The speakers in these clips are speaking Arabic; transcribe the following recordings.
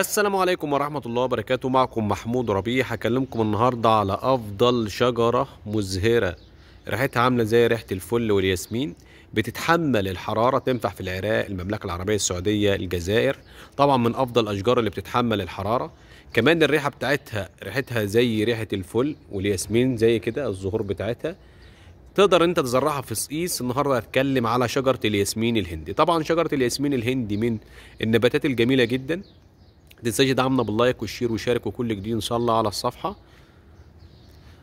السلام عليكم ورحمة الله وبركاته معكم محمود ربيع هكلمكم النهاردة على أفضل شجرة مزهرة ريحتها عاملة زي ريحة الفل والياسمين بتتحمل الحرارة تنفع في العراق المملكة العربية السعودية الجزائر طبعا من أفضل الأشجار اللي بتتحمل الحرارة كمان الريحة بتاعتها ريحتها زي ريحة الفل والياسمين زي كده الزهور بتاعتها تقدر انت تزرعها في صقيس النهارده هتكلم على شجره الياسمين الهندي طبعا شجره الياسمين الهندي من النباتات الجميله جدا تنساش دعمنا باللايك والشير وشارك وكل جديد ان شاء الله على الصفحه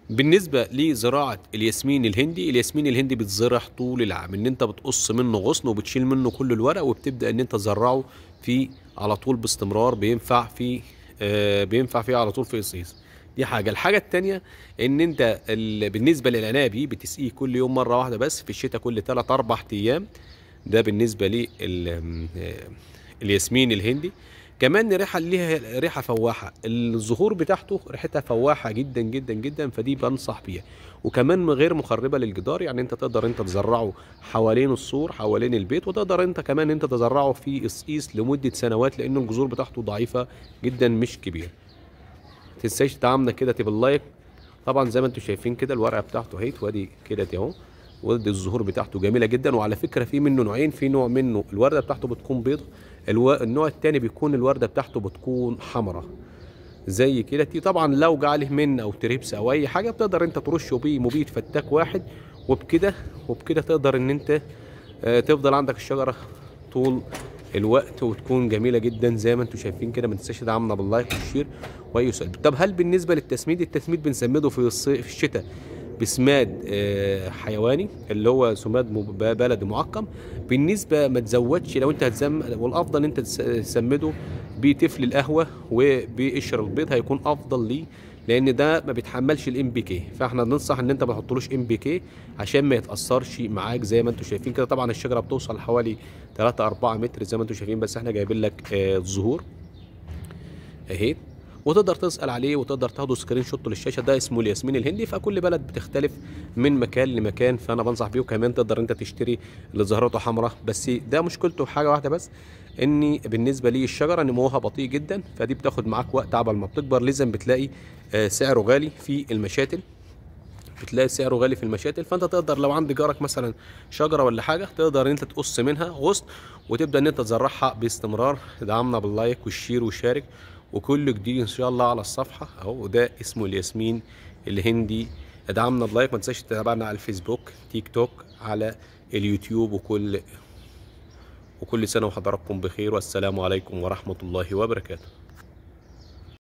بالنسبه لزراعه الياسمين الهندي الياسمين الهندي بيتزرع طول العام ان انت بتقص منه غصن وبتشيل منه كل الورق وبتبدا ان انت تزرعه في على طول باستمرار بينفع في آه بينفع فيه على طول في الصيف دي حاجه الحاجه الثانيه ان انت بالنسبه للانابي بتسقيه كل يوم مره واحده بس في الشتاء كل 3 4 ايام ده بالنسبه للياسمين آه، الهندي كمان ريحه ليها ريحه فواحه الزهور بتاعته ريحتها فواحه جدا جدا جدا فدي بنصح بيها وكمان غير مخربه للجدار يعني انت تقدر انت تزرعه حوالين السور حوالين البيت وتقدر انت كمان انت تزرعه في قصقيس لمده سنوات لان الجذور بتاعته ضعيفه جدا مش كبيره تنساش تدعمنا كده تبقى اللايك طبعا زي ما انتم شايفين كده الورقه بتاعته اهيت وادي كده اهو ودي الزهور بتاعته جميله جدا وعلى فكره في منه نوعين في نوع منه الورده بتاعته بتكون بيضه الو... النوع الثاني بيكون الورده بتاعته بتكون حمراء زي كده طبعا لو جه عليه من او تريبس او اي حاجه بتقدر انت ترشه بيه مبيد فتاك واحد وبكده وبكده تقدر ان انت آه، تفضل عندك الشجره طول الوقت وتكون جميله جدا زي ما انتم شايفين كده ما تنساش تدعمنا باللايك والشير واي سؤال طب هل بالنسبه للتسميد التسميد بنسمده في الصيف في الشتاء بسماد آه، حيواني اللي هو سماد بلدي معقم بالنسبه ما تزودش لو انت هتزم والافضل ان انت تسمده بتفل القهوه وبقشر البيض هيكون افضل ليه لان ده ما بيتحملش الام بي كي فاحنا بننصح ان انت ما تحطلوش ام بي كي عشان ما يتاثرش معاك زي ما انتم شايفين كده طبعا الشجره بتوصل حوالي 3 4 متر زي ما انتم شايفين بس احنا جايبين لك آه، الزهور اهي وتقدر تسال عليه وتقدر تاخده سكرين شوت للشاشه ده اسمه الياسمين الهندي فكل بلد بتختلف من مكان لمكان فانا بنصح بيه وكمان تقدر انت تشتري اللي زهرته حمراء بس ده مشكلته حاجه واحده بس ان بالنسبه لي الشجره نموها بطيء جدا فدي بتاخد معاك وقت عبل ما بتكبر لذا بتلاقي آه، سعره غالي في المشاتل بتلاقي سعره غالي في المشاتل فانت تقدر لو عند جارك مثلا شجره ولا حاجه تقدر ان انت تقص منها غصن وتبدا ان انت تزرعها باستمرار دعمنا باللايك والشير والشارك وكل جديد ان شاء الله على الصفحه اهو وده اسمه الياسمين الهندي ادعمنا بلايك ما تنساش تتابعنا على الفيسبوك تيك توك على اليوتيوب وكل وكل سنه وحضراتكم بخير والسلام عليكم ورحمه الله وبركاته